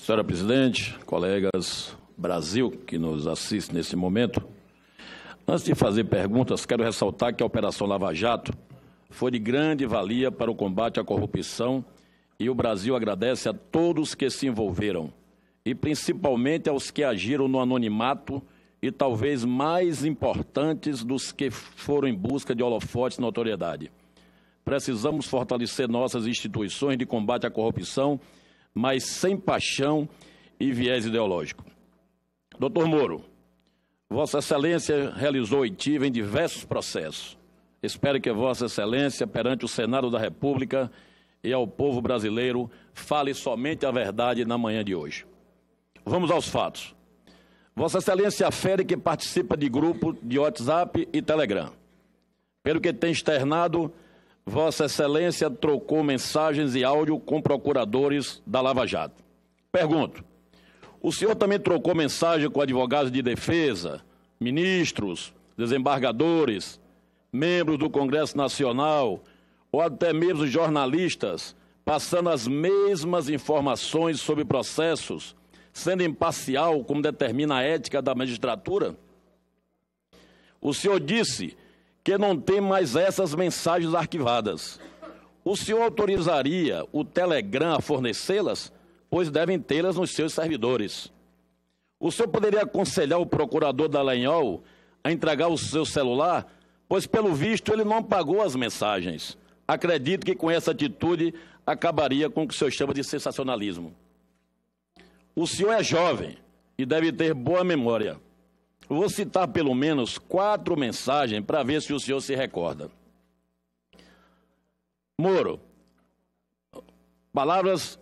Senhora presidente, colegas Brasil que nos assiste nesse momento, antes de fazer perguntas, quero ressaltar que a Operação Lava Jato foi de grande valia para o combate à corrupção e o Brasil agradece a todos que se envolveram e principalmente aos que agiram no anonimato e talvez mais importantes dos que foram em busca de holofotes e notoriedade. Precisamos fortalecer nossas instituições de combate à corrupção mas sem paixão e viés ideológico. Doutor Moro, Vossa Excelência realizou oitiva em diversos processos. Espero que Vossa Excelência, perante o Senado da República e ao povo brasileiro, fale somente a verdade na manhã de hoje. Vamos aos fatos. Vossa Excelência afere que participa de grupo de WhatsApp e Telegram. Pelo que tem externado, Vossa Excelência trocou mensagens e áudio com procuradores da Lava Jato. Pergunto: o senhor também trocou mensagem com advogados de defesa, ministros, desembargadores, membros do Congresso Nacional ou até mesmo jornalistas, passando as mesmas informações sobre processos, sendo imparcial como determina a ética da magistratura? O senhor disse que não tem mais essas mensagens arquivadas. O senhor autorizaria o Telegram a fornecê-las, pois devem tê-las nos seus servidores. O senhor poderia aconselhar o procurador Dallagnol a entregar o seu celular, pois pelo visto ele não pagou as mensagens. Acredito que com essa atitude acabaria com o que o senhor chama de sensacionalismo. O senhor é jovem e deve ter boa memória vou citar pelo menos quatro mensagens para ver se o senhor se recorda. Moro, palavras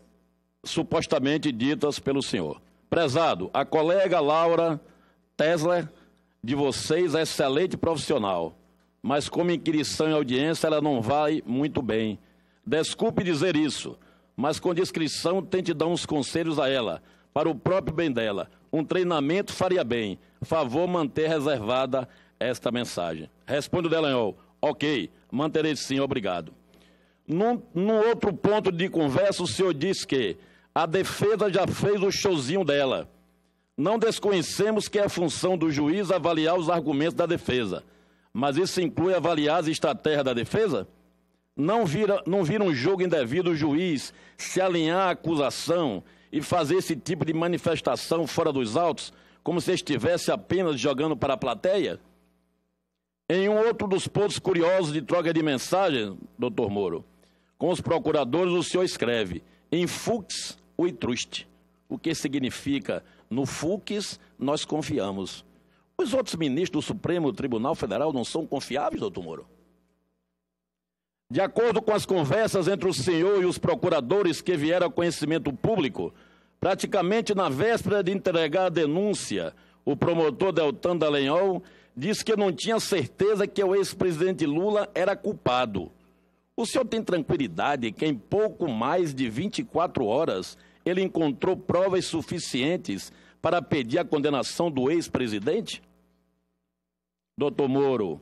supostamente ditas pelo senhor. Prezado, a colega Laura Tesla de vocês é excelente profissional, mas como inscrição e audiência ela não vai muito bem. Desculpe dizer isso, mas com discrição tente dar uns conselhos a ela para o próprio bem dela. Um treinamento faria bem. Favor manter reservada esta mensagem. Responde o Delanhol. Ok, manterei sim, obrigado. Num, num outro ponto de conversa, o senhor disse que a defesa já fez o showzinho dela. Não desconhecemos que é função do juiz avaliar os argumentos da defesa, mas isso inclui avaliar as estratégias da defesa? Não vira, não vira um jogo indevido o juiz se alinhar à acusação e fazer esse tipo de manifestação fora dos autos, como se estivesse apenas jogando para a plateia? Em um outro dos pontos curiosos de troca de mensagem, doutor Moro, com os procuradores, o senhor escreve em fux o Itruste, o que significa no fux nós confiamos. Os outros ministros do Supremo Tribunal Federal não são confiáveis, doutor Moro? De acordo com as conversas entre o senhor e os procuradores que vieram ao conhecimento público, praticamente na véspera de entregar a denúncia, o promotor Deltan Dallagnol disse que não tinha certeza que o ex-presidente Lula era culpado. O senhor tem tranquilidade que em pouco mais de 24 horas ele encontrou provas suficientes para pedir a condenação do ex-presidente? Doutor Moro,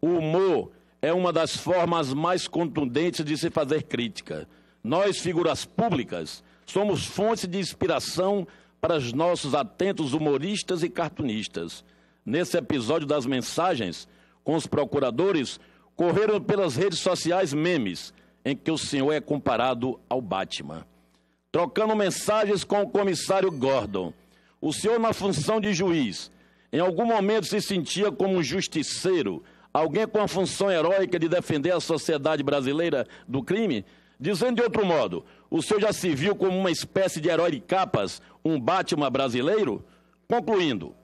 o humor é uma das formas mais contundentes de se fazer crítica. Nós, figuras públicas, somos fonte de inspiração para os nossos atentos humoristas e cartunistas. Nesse episódio das mensagens com os procuradores, correram pelas redes sociais memes em que o senhor é comparado ao Batman. Trocando mensagens com o comissário Gordon, o senhor, na função de juiz, em algum momento se sentia como um justiceiro alguém com a função heróica de defender a sociedade brasileira do crime? Dizendo de outro modo, o senhor já se viu como uma espécie de herói de capas, um Batman brasileiro? Concluindo,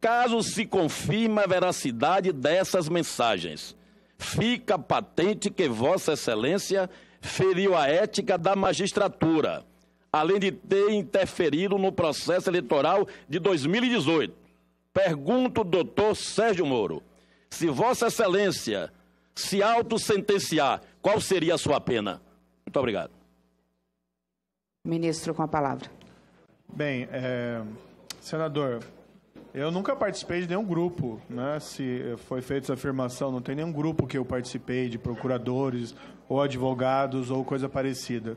caso se confirme a veracidade dessas mensagens, fica patente que Vossa Excelência feriu a ética da magistratura, além de ter interferido no processo eleitoral de 2018. Pergunto, doutor Sérgio Moro. Se Vossa Excelência se autossentenciar, qual seria a sua pena? Muito obrigado. Ministro, com a palavra. Bem, é, senador, eu nunca participei de nenhum grupo, né? Se foi feita essa afirmação, não tem nenhum grupo que eu participei de procuradores ou advogados ou coisa parecida.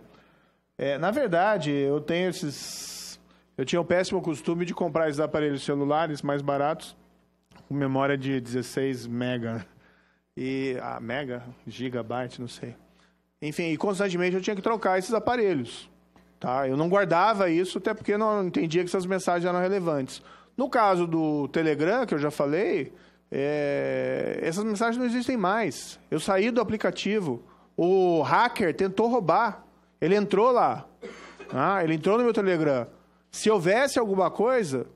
É, na verdade, eu tenho esses. Eu tinha o péssimo costume de comprar esses aparelhos celulares mais baratos com memória de 16 mega. E a ah, mega, gigabyte, não sei. Enfim, e constantemente eu tinha que trocar esses aparelhos. Tá? Eu não guardava isso, até porque não entendia que essas mensagens eram relevantes. No caso do Telegram, que eu já falei, é... essas mensagens não existem mais. Eu saí do aplicativo. O hacker tentou roubar. Ele entrou lá. Ah, ele entrou no meu Telegram. Se houvesse alguma coisa,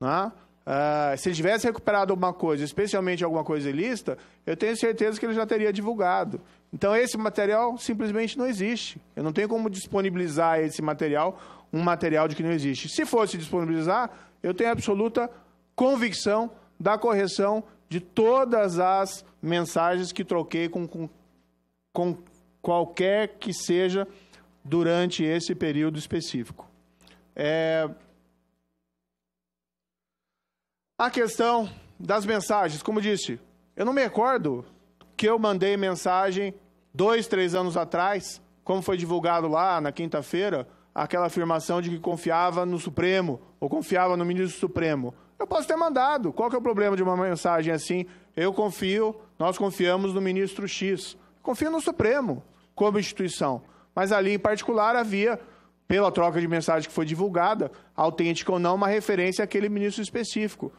ah, ah, se ele tivesse recuperado alguma coisa, especialmente alguma coisa ilícita, eu tenho certeza que ele já teria divulgado. Então, esse material simplesmente não existe. Eu não tenho como disponibilizar esse material, um material de que não existe. Se fosse disponibilizar, eu tenho absoluta convicção da correção de todas as mensagens que troquei com, com, com qualquer que seja durante esse período específico. É, a questão das mensagens, como disse, eu não me recordo que eu mandei mensagem dois, três anos atrás, como foi divulgado lá na quinta-feira, aquela afirmação de que confiava no Supremo ou confiava no ministro Supremo. Eu posso ter mandado. Qual que é o problema de uma mensagem assim? Eu confio, nós confiamos no ministro X. Confio no Supremo como instituição. Mas ali em particular havia, pela troca de mensagem que foi divulgada, autêntica ou não, uma referência àquele ministro específico.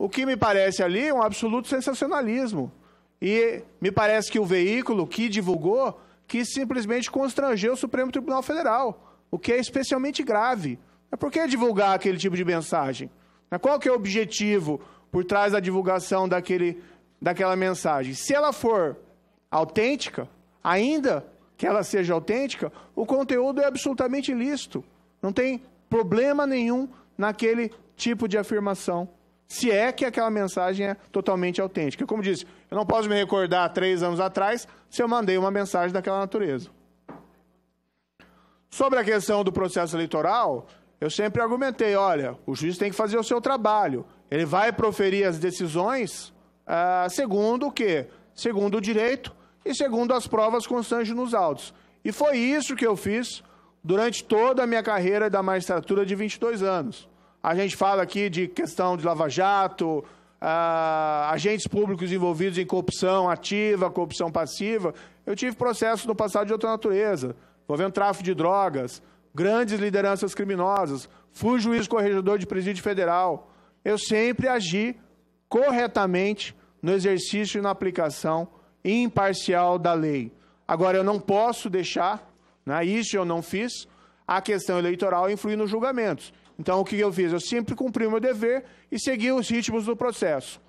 O que me parece ali é um absoluto sensacionalismo. E me parece que o veículo que divulgou que simplesmente constrangeu o Supremo Tribunal Federal, o que é especialmente grave. É por que divulgar aquele tipo de mensagem? Né, qual que é o objetivo por trás da divulgação daquele, daquela mensagem? Se ela for autêntica, ainda que ela seja autêntica, o conteúdo é absolutamente ilícito. Não tem problema nenhum naquele tipo de afirmação se é que aquela mensagem é totalmente autêntica. Como disse, eu não posso me recordar três anos atrás se eu mandei uma mensagem daquela natureza. Sobre a questão do processo eleitoral, eu sempre argumentei: olha, o juiz tem que fazer o seu trabalho. Ele vai proferir as decisões ah, segundo o quê? Segundo o direito e segundo as provas constantes nos autos. E foi isso que eu fiz durante toda a minha carreira da magistratura de 22 anos. A gente fala aqui de questão de Lava Jato, ah, agentes públicos envolvidos em corrupção ativa, corrupção passiva. Eu tive processos no passado de outra natureza, envolvendo tráfico de drogas, grandes lideranças criminosas. Fui juiz corregedor de presídio federal. Eu sempre agi corretamente no exercício e na aplicação imparcial da lei. Agora, eu não posso deixar, né, isso eu não fiz, a questão eleitoral influir nos julgamentos. Então, o que eu fiz? Eu sempre cumpri o meu dever e segui os ritmos do processo.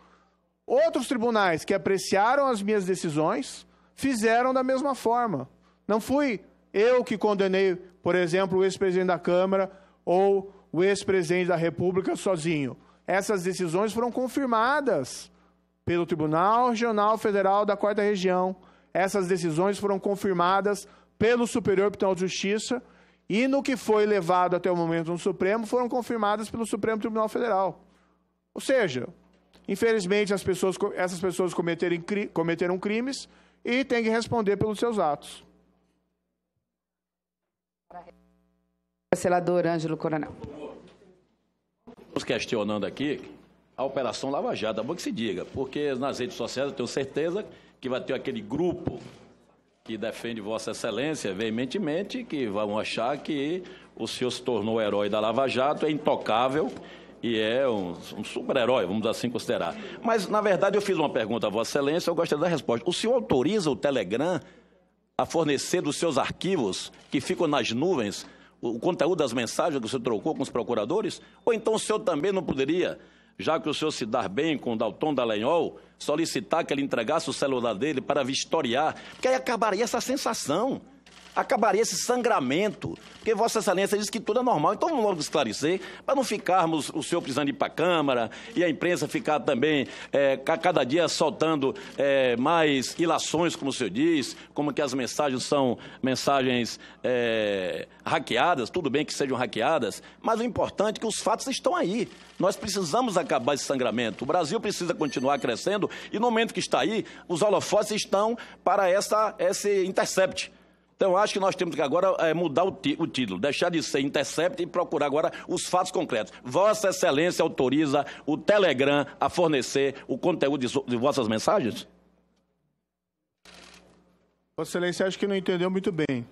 Outros tribunais que apreciaram as minhas decisões fizeram da mesma forma. Não fui eu que condenei, por exemplo, o ex-presidente da Câmara ou o ex-presidente da República sozinho. Essas decisões foram confirmadas pelo Tribunal Regional Federal da Quarta Região. Essas decisões foram confirmadas pelo Superior Tribunal de Justiça e no que foi levado até o momento no Supremo foram confirmadas pelo Supremo Tribunal Federal. Ou seja, infelizmente as pessoas, essas pessoas cometeram crimes e têm que responder pelos seus atos. Cancelador Ângelo Coronel. Estamos questionando aqui a Operação Lava Jato, é bom que se diga, porque nas redes sociais eu tenho certeza que vai ter aquele grupo que defende Vossa Excelência veementemente, que vão achar que o senhor se tornou herói da Lava Jato, é intocável e é um, um super-herói, vamos assim considerar. Mas, na verdade, eu fiz uma pergunta a Vossa Excelência, eu gostaria da resposta. O senhor autoriza o Telegram a fornecer dos seus arquivos, que ficam nas nuvens, o conteúdo das mensagens que o senhor trocou com os procuradores? Ou então o senhor também não poderia já que o senhor se dar bem com Dalton Dallagnol, solicitar que ele entregasse o celular dele para vistoriar, porque aí acabaria essa sensação acabaria esse sangramento. Porque Vossa Excelência disse que tudo é normal. Então vamos logo esclarecer, para não ficarmos o senhor precisando ir para a Câmara e a imprensa ficar também é, cada dia soltando é, mais ilações, como o senhor diz, como que as mensagens são mensagens é, hackeadas, tudo bem que sejam hackeadas, mas o importante é que os fatos estão aí. Nós precisamos acabar esse sangramento. O Brasil precisa continuar crescendo e no momento que está aí, os holofotes estão para essa, esse intercept então, acho que nós temos que agora é, mudar o, o, título, deixar de ser intercept e procurar agora os fatos concretos. Vossa Excelência autoriza o Telegram a fornecer o conteúdo de, de vossas mensagens? Vossa Excelência, acho que não entendeu muito bem,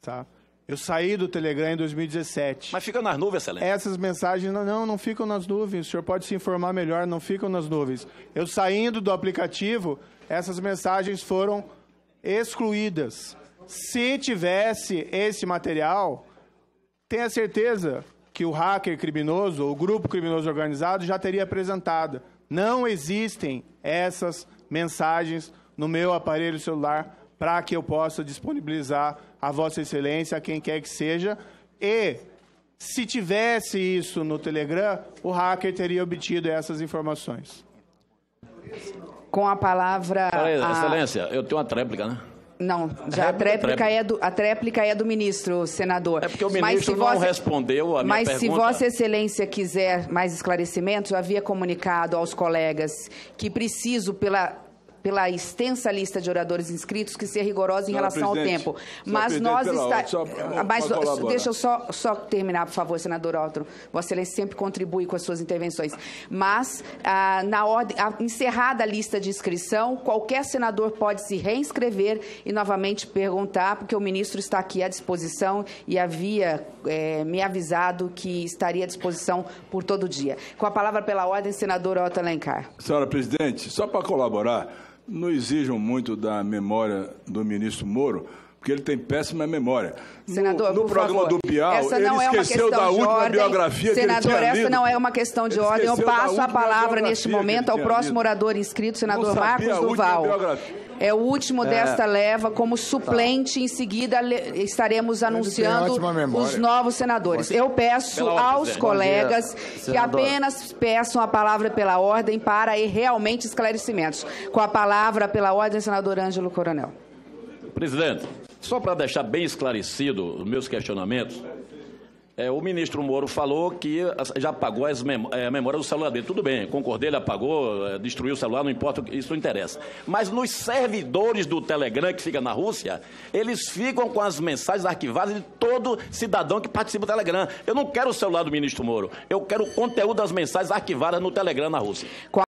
tá? Eu saí do Telegram em 2017. Mas fica nas nuvens, Excelência? Essas mensagens não, não ficam nas nuvens. O senhor pode se informar melhor, não ficam nas nuvens. Eu saindo do aplicativo, essas mensagens foram excluídas. Se tivesse esse material, tenha certeza que o hacker criminoso ou o grupo criminoso organizado já teria apresentado. Não existem essas mensagens no meu aparelho celular para que eu possa disponibilizar a Vossa Excelência, a quem quer que seja. E se tivesse isso no Telegram, o hacker teria obtido essas informações. Com a palavra. a... Excelência, eu tenho uma tréplica, né? Não, já a tréplica, é do, a tréplica é do ministro, senador. É porque o ministro não vossa, respondeu a minha mas pergunta. Mas se Vossa Excelência quiser mais esclarecimentos, eu havia comunicado aos colegas que preciso, pela pela extensa lista de oradores inscritos que ser rigorosa em senhora relação ao tempo. Mas nós está, ah, mas deixa eu só, só terminar, por favor, senador Otto. Vossa Excelência sempre contribui com as suas intervenções. Mas ah, na ordem, ah, encerrada a lista de inscrição, qualquer senador pode se reinscrever e novamente perguntar, porque o ministro está aqui à disposição e havia é, me avisado que estaria à disposição por todo dia. Com a palavra pela ordem, senador Otto Alencar. Senhora presidente, só para colaborar, não exijam muito da memória do ministro Moro, porque ele tem péssima memória. Senador, no, no programa favor, do Bial, ele é esqueceu é da última ordem, biografia senador, que ele tinha essa não é uma questão de ele ordem. Eu passo a palavra neste momento ao próximo orador inscrito, senador Marcos Duval. É o último é. desta leva como tá. suplente. Tá. Em seguida estaremos anunciando os novos senadores. Eu peço ordem, aos colegas que apenas peçam a palavra pela ordem para realmente esclarecimentos. Com a palavra pela ordem, senador Ângelo Coronel. Presidente, só para deixar bem esclarecido os meus questionamentos, é, o ministro Moro falou que já apagou as memó é, a memória do celular dele. Tudo bem, concordei, ele apagou, é, destruiu o celular, não importa, isso não interessa. Mas nos servidores do Telegram que fica na Rússia, eles ficam com as mensagens arquivadas de todo cidadão que participa do Telegram. Eu não quero o celular do ministro Moro, eu quero o conteúdo das mensagens arquivadas no Telegram na Rússia.